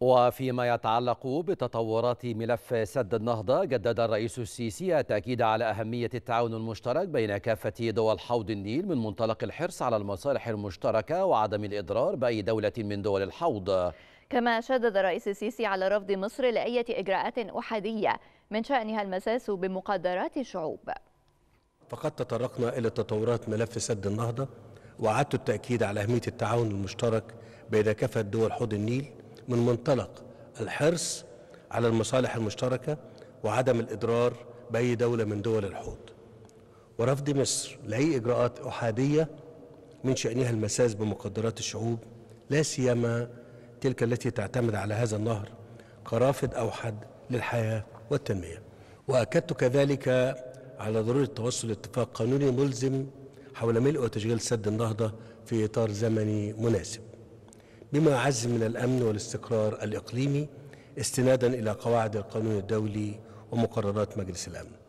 وفيما يتعلق بتطورات ملف سد النهضة جدد الرئيس السيسي التأكيد على أهمية التعاون المشترك بين كافة دول حوض النيل من منطلق الحرص على المصالح المشتركة وعدم الإضرار بأي دولة من دول الحوض كما شدد الرئيس السيسي على رفض مصر لأية إجراءات أحادية من شأنها المساس بمقدرات الشعوب فقد تطرقنا إلى تطورات ملف سد النهضة وعدت التأكيد على أهمية التعاون المشترك بين كافة دول حوض النيل من منطلق الحرص على المصالح المشتركة وعدم الإضرار بأي دولة من دول الحوض ورفض مصر لأي إجراءات أحادية من شأنها المساس بمقدرات الشعوب لا سيما تلك التي تعتمد على هذا النهر كرافد أوحد للحياة والتنمية وأكدت كذلك على ضرورة توصل اتفاق قانوني ملزم حول ملء وتشغيل سد النهضة في إطار زمني مناسب بما عز من الأمن والاستقرار الإقليمي استنادا إلى قواعد القانون الدولي ومقررات مجلس الأمن